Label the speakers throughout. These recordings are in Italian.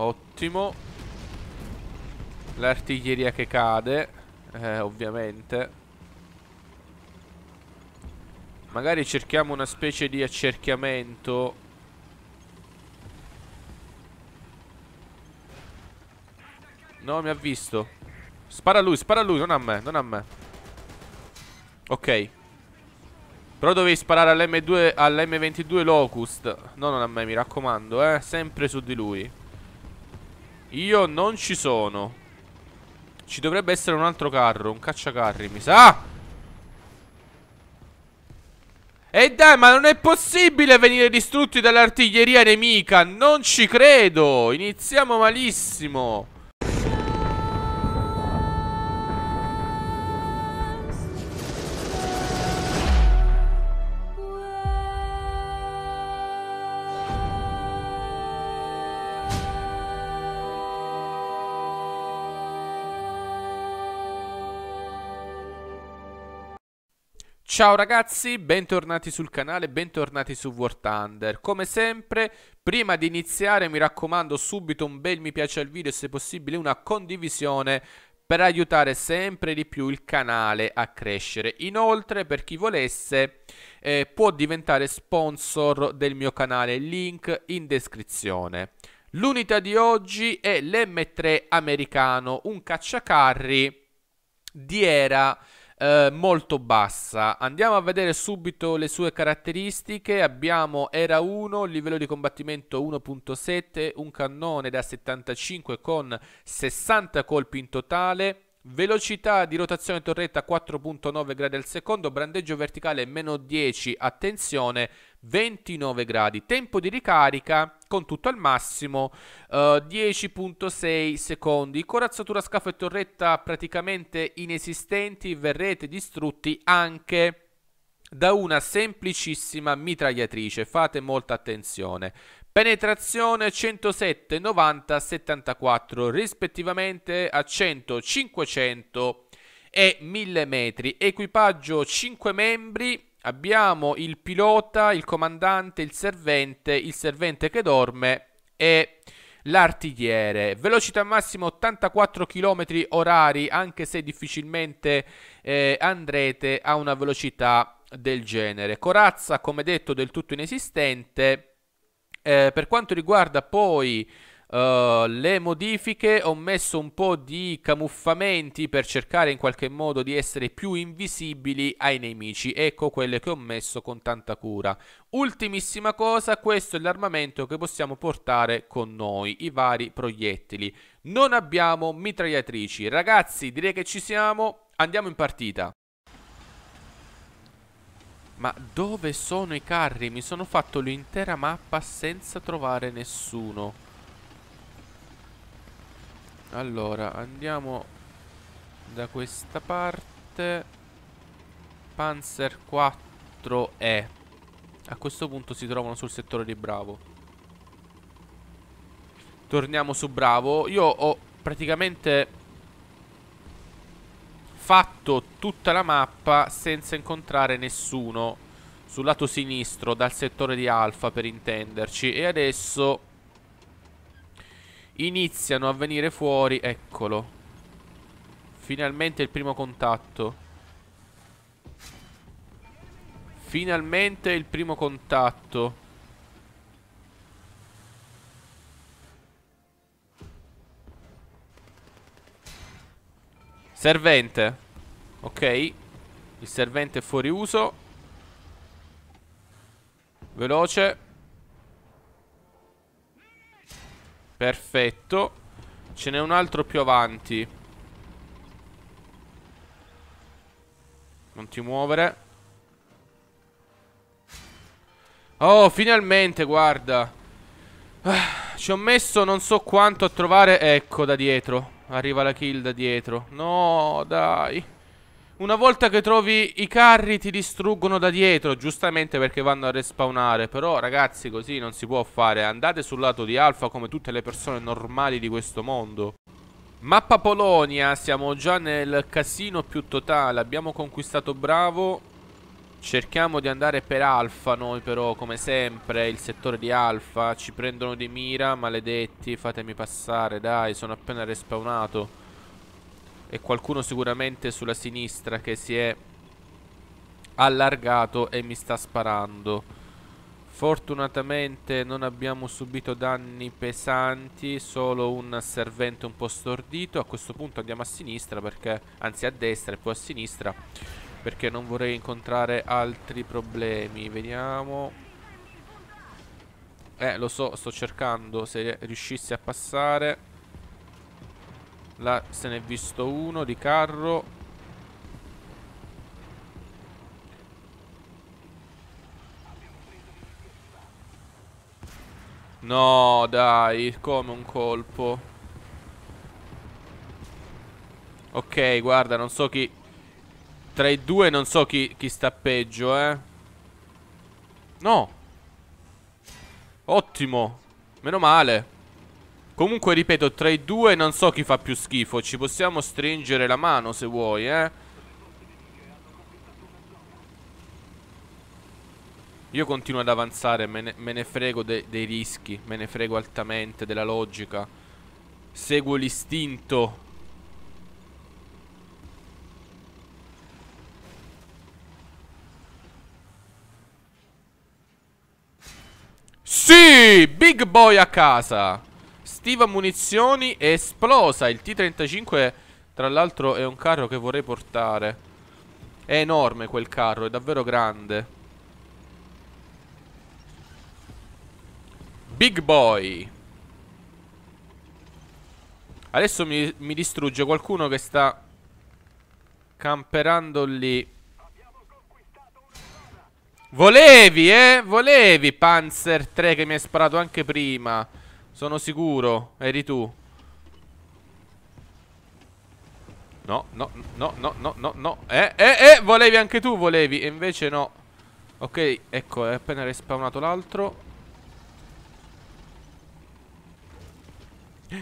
Speaker 1: Ottimo L'artiglieria che cade eh, Ovviamente Magari cerchiamo una specie di accerchiamento No, mi ha visto Spara a lui, spara a lui, non a me, non a me Ok Però dovevi sparare all'M2, all'M22 Locust No, non a me, mi raccomando, eh Sempre su di lui io non ci sono Ci dovrebbe essere un altro carro Un cacciacarri mi sa ah! E dai ma non è possibile venire distrutti dall'artiglieria nemica Non ci credo Iniziamo malissimo Ciao ragazzi, bentornati sul canale, bentornati su War Thunder. Come sempre, prima di iniziare mi raccomando subito un bel mi piace al video e se possibile una condivisione per aiutare sempre di più il canale a crescere. Inoltre, per chi volesse, eh, può diventare sponsor del mio canale, link in descrizione. L'unità di oggi è l'M3 americano, un cacciacarri di era eh, molto bassa. Andiamo a vedere subito le sue caratteristiche. Abbiamo era 1, livello di combattimento 1.7, un cannone da 75 con 60 colpi in totale Velocità di rotazione torretta 4.9 gradi al secondo, brandeggio verticale meno 10, attenzione 29 gradi. Tempo di ricarica con tutto al massimo uh, eh, 10.6 secondi. Corazzatura scafo e torretta praticamente inesistenti, verrete distrutti anche da una semplicissima mitragliatrice. Fate molta attenzione penetrazione 107, 90, 74 rispettivamente a 100, 500 e 1000 metri. Equipaggio 5 membri, abbiamo il pilota, il comandante, il servente, il servente che dorme e l'artigliere. Velocità massima 84 km orari, anche se difficilmente eh, andrete a una velocità del genere. Corazza, come detto, del tutto inesistente. Eh, per quanto riguarda poi Uh, le modifiche ho messo un po' di camuffamenti per cercare in qualche modo di essere più invisibili ai nemici. Ecco quelle che ho messo con tanta cura. Ultimissima cosa, questo è l'armamento che possiamo portare con noi, i vari proiettili. Non abbiamo mitragliatrici. Ragazzi, direi che ci siamo. Andiamo in partita. Ma dove sono i carri? Mi sono fatto l'intera mappa senza trovare nessuno. Allora, andiamo da questa parte. Panzer 4E. A questo punto si trovano sul settore di Bravo. Torniamo su Bravo. Io ho praticamente fatto tutta la mappa senza incontrare nessuno sul lato sinistro, dal settore di Alfa per intenderci. E adesso iniziano a venire fuori, eccolo. Finalmente il primo contatto. Finalmente il primo contatto. Servente Ok Il servente è fuori uso Veloce Perfetto Ce n'è un altro più avanti Non ti muovere Oh, finalmente, guarda ah, Ci ho messo non so quanto a trovare Ecco, da dietro Arriva la kill da dietro No, dai Una volta che trovi i carri ti distruggono da dietro Giustamente perché vanno a respawnare Però ragazzi così non si può fare Andate sul lato di Alfa come tutte le persone normali di questo mondo Mappa Polonia, siamo già nel casino più totale Abbiamo conquistato Bravo Cerchiamo di andare per alfa noi però, come sempre, il settore di alfa. Ci prendono di mira, maledetti, fatemi passare, dai, sono appena respawnato. E qualcuno sicuramente sulla sinistra che si è allargato e mi sta sparando. Fortunatamente non abbiamo subito danni pesanti, solo un servente un po' stordito. A questo punto andiamo a sinistra perché, anzi a destra e poi a sinistra perché non vorrei incontrare altri problemi Vediamo Eh lo so sto cercando se riuscissi a passare Là se n'è visto uno di carro No dai come un colpo Ok guarda non so chi tra i due non so chi, chi sta peggio, eh. No. Ottimo. Meno male. Comunque, ripeto, tra i due non so chi fa più schifo. Ci possiamo stringere la mano se vuoi, eh. Io continuo ad avanzare, me ne, me ne frego de dei rischi, me ne frego altamente della logica. Seguo l'istinto Sì, big boy a casa Stiva munizioni esplosa Il T-35 tra l'altro è un carro che vorrei portare È enorme quel carro, è davvero grande Big boy Adesso mi, mi distrugge qualcuno che sta Camperando lì Volevi, eh? Volevi Panzer 3 che mi hai sparato anche prima. Sono sicuro, eri tu. No, no, no, no, no, no, no. Eh, eh, eh, volevi anche tu, volevi. E invece no. Ok, ecco, è appena respawnato l'altro.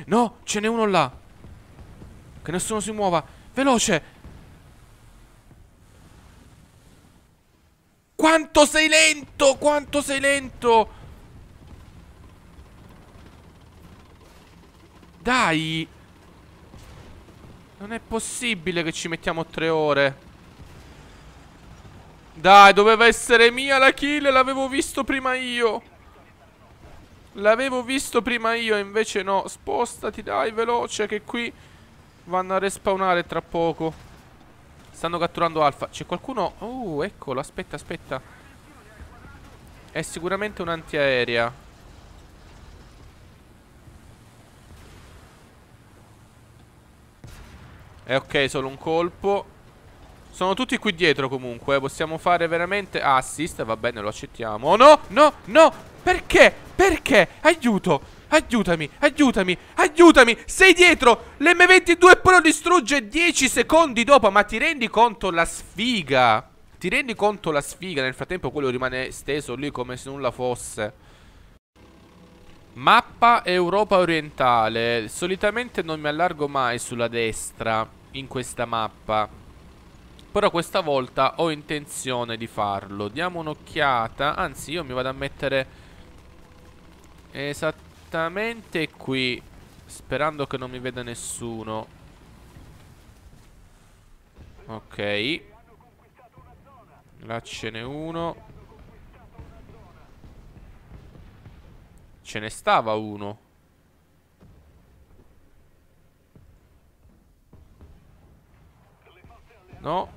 Speaker 1: No, ce n'è uno là. Che nessuno si muova. Veloce, Quanto sei lento! Quanto sei lento! Dai! Non è possibile che ci mettiamo tre ore. Dai, doveva essere mia la kill, l'avevo visto prima io. L'avevo visto prima io, invece no. Spostati, dai, veloce, che qui vanno a respawnare tra poco. Stanno catturando Alfa. C'è qualcuno... Uh, eccolo, aspetta, aspetta. È sicuramente un'antiaerea. E eh, ok, solo un colpo. Sono tutti qui dietro comunque Possiamo fare veramente ah, assist Va bene lo accettiamo Oh no no no Perché perché? Aiuto! Aiutami, aiutami, aiutami Sei dietro, l'M22 Pro distrugge 10 secondi dopo Ma ti rendi conto la sfiga? Ti rendi conto la sfiga? Nel frattempo quello rimane steso lì come se nulla fosse Mappa Europa orientale Solitamente non mi allargo mai sulla destra In questa mappa Però questa volta ho intenzione di farlo Diamo un'occhiata Anzi io mi vado a mettere Esattamente qui Sperando che non mi veda nessuno Ok Là ce n'è uno Ce ne stava uno No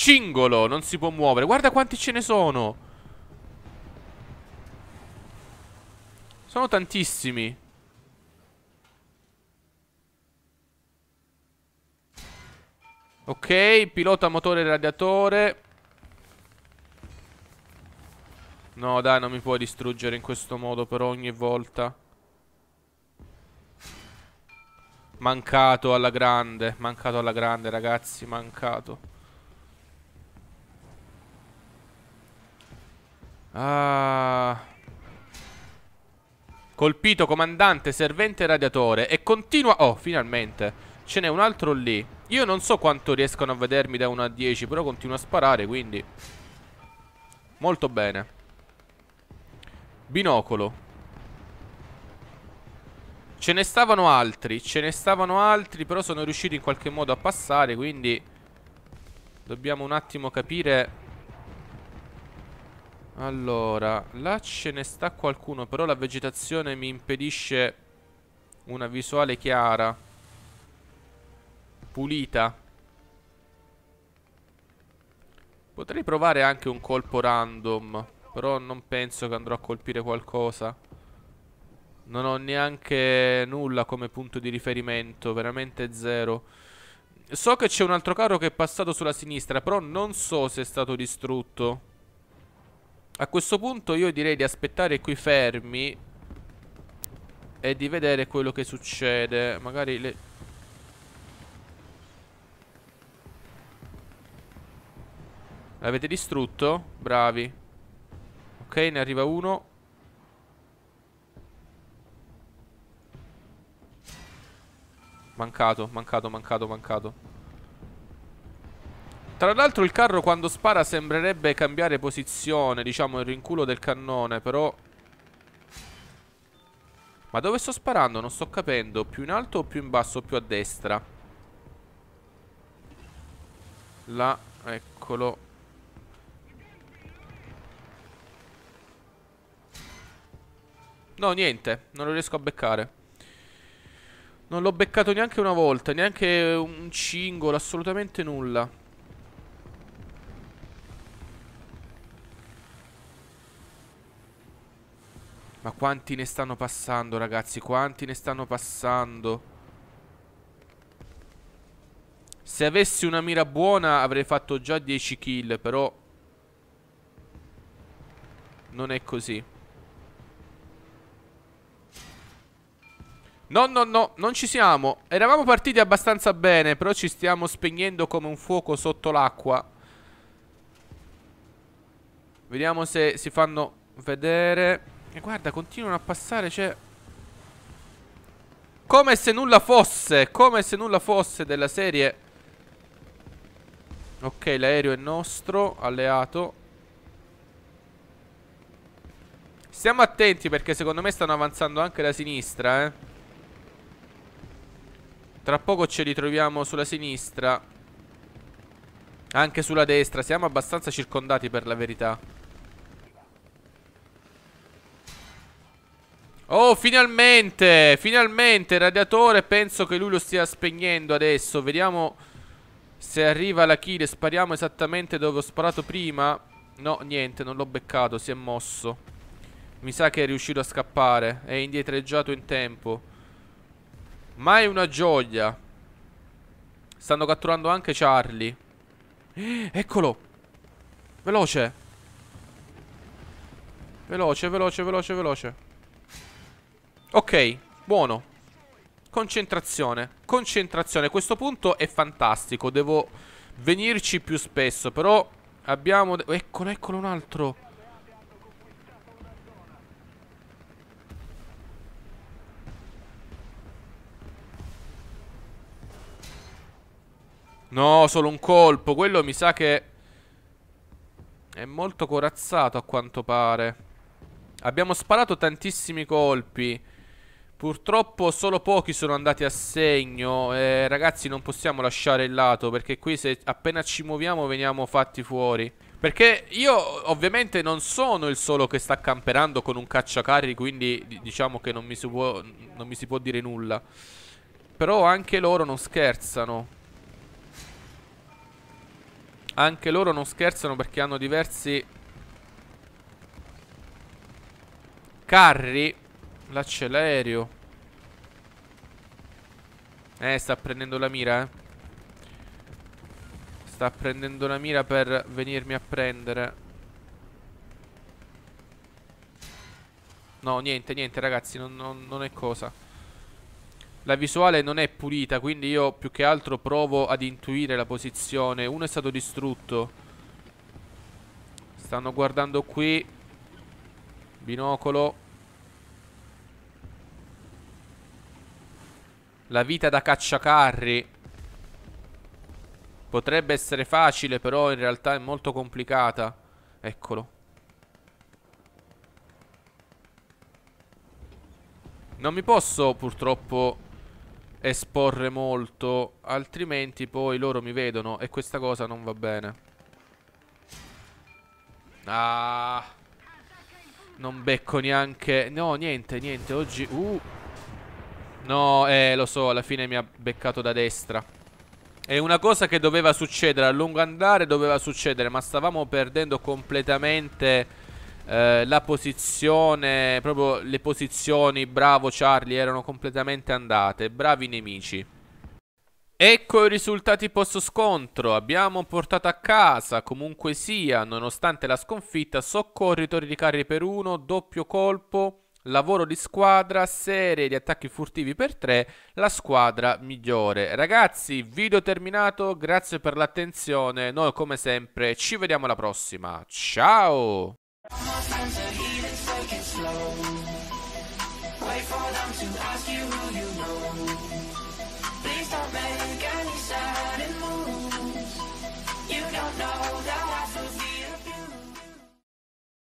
Speaker 1: Cingolo, non si può muovere Guarda quanti ce ne sono Sono tantissimi Ok, pilota, motore, radiatore No dai, non mi puoi distruggere in questo modo per ogni volta Mancato alla grande Mancato alla grande ragazzi, mancato Ah... Colpito comandante, servente radiatore E continua... Oh, finalmente Ce n'è un altro lì Io non so quanto riescono a vedermi da 1 a 10 Però continuo a sparare, quindi Molto bene Binocolo Ce ne stavano altri Ce ne stavano altri Però sono riusciti in qualche modo a passare, quindi Dobbiamo un attimo capire allora, là ce ne sta qualcuno, però la vegetazione mi impedisce una visuale chiara. Pulita. Potrei provare anche un colpo random, però non penso che andrò a colpire qualcosa. Non ho neanche nulla come punto di riferimento, veramente zero. So che c'è un altro carro che è passato sulla sinistra, però non so se è stato distrutto. A questo punto io direi di aspettare qui fermi E di vedere quello che succede Magari le... L'avete distrutto? Bravi Ok, ne arriva uno Mancato, mancato, mancato, mancato tra l'altro il carro quando spara sembrerebbe cambiare posizione, diciamo il rinculo del cannone, però... Ma dove sto sparando? Non sto capendo. Più in alto o più in basso o più a destra? Là, eccolo. No, niente, non lo riesco a beccare. Non l'ho beccato neanche una volta, neanche un cingolo, assolutamente nulla. Ma quanti ne stanno passando, ragazzi? Quanti ne stanno passando? Se avessi una mira buona avrei fatto già 10 kill, però... Non è così. No, no, no, non ci siamo. Eravamo partiti abbastanza bene, però ci stiamo spegnendo come un fuoco sotto l'acqua. Vediamo se si fanno vedere... E guarda, continuano a passare, cioè... Come se nulla fosse, come se nulla fosse della serie... Ok, l'aereo è nostro, alleato. Stiamo attenti perché secondo me stanno avanzando anche la sinistra, eh. Tra poco ci ritroviamo sulla sinistra. Anche sulla destra, siamo abbastanza circondati per la verità. Oh, finalmente! Finalmente il radiatore. Penso che lui lo stia spegnendo adesso. Vediamo se arriva la kill. Spariamo esattamente dove ho sparato prima. No, niente, non l'ho beccato. Si è mosso. Mi sa che è riuscito a scappare. È indietreggiato in tempo. Ma è una gioia. Stanno catturando anche Charlie. Eh, eccolo! Veloce! Veloce, veloce, veloce, veloce. Ok, buono. Concentrazione. Concentrazione. Questo punto è fantastico. Devo venirci più spesso. Però abbiamo... Eccolo, eccolo un altro. No, solo un colpo. Quello mi sa che... È molto corazzato a quanto pare. Abbiamo sparato tantissimi colpi. Purtroppo solo pochi sono andati a segno eh, Ragazzi non possiamo lasciare il lato Perché qui se appena ci muoviamo veniamo fatti fuori Perché io ovviamente non sono il solo che sta camperando con un cacciacarri Quindi diciamo che non mi si può, mi si può dire nulla Però anche loro non scherzano Anche loro non scherzano perché hanno diversi Carri Là Eh, sta prendendo la mira, eh. Sta prendendo la mira per venirmi a prendere. No, niente, niente ragazzi, non, non, non, è cosa La visuale non è pulita, quindi io più che altro provo ad intuire la posizione Uno è stato distrutto Stanno guardando qui Binocolo La vita da cacciacarri Potrebbe essere facile però in realtà è molto complicata Eccolo Non mi posso purtroppo esporre molto Altrimenti poi loro mi vedono E questa cosa non va bene Ah Non becco neanche No niente niente oggi Uh No, eh, lo so, alla fine mi ha beccato da destra. È una cosa che doveva succedere a lungo andare, doveva succedere, ma stavamo perdendo completamente eh, la posizione, proprio le posizioni, bravo Charlie, erano completamente andate, bravi nemici. Ecco i risultati post scontro, abbiamo portato a casa, comunque sia, nonostante la sconfitta, soccorritori di carri per uno, doppio colpo lavoro di squadra, serie di attacchi furtivi per 3, la squadra migliore. Ragazzi, video terminato, grazie per l'attenzione, noi come sempre ci vediamo alla prossima, ciao! Wait for them to ask you who you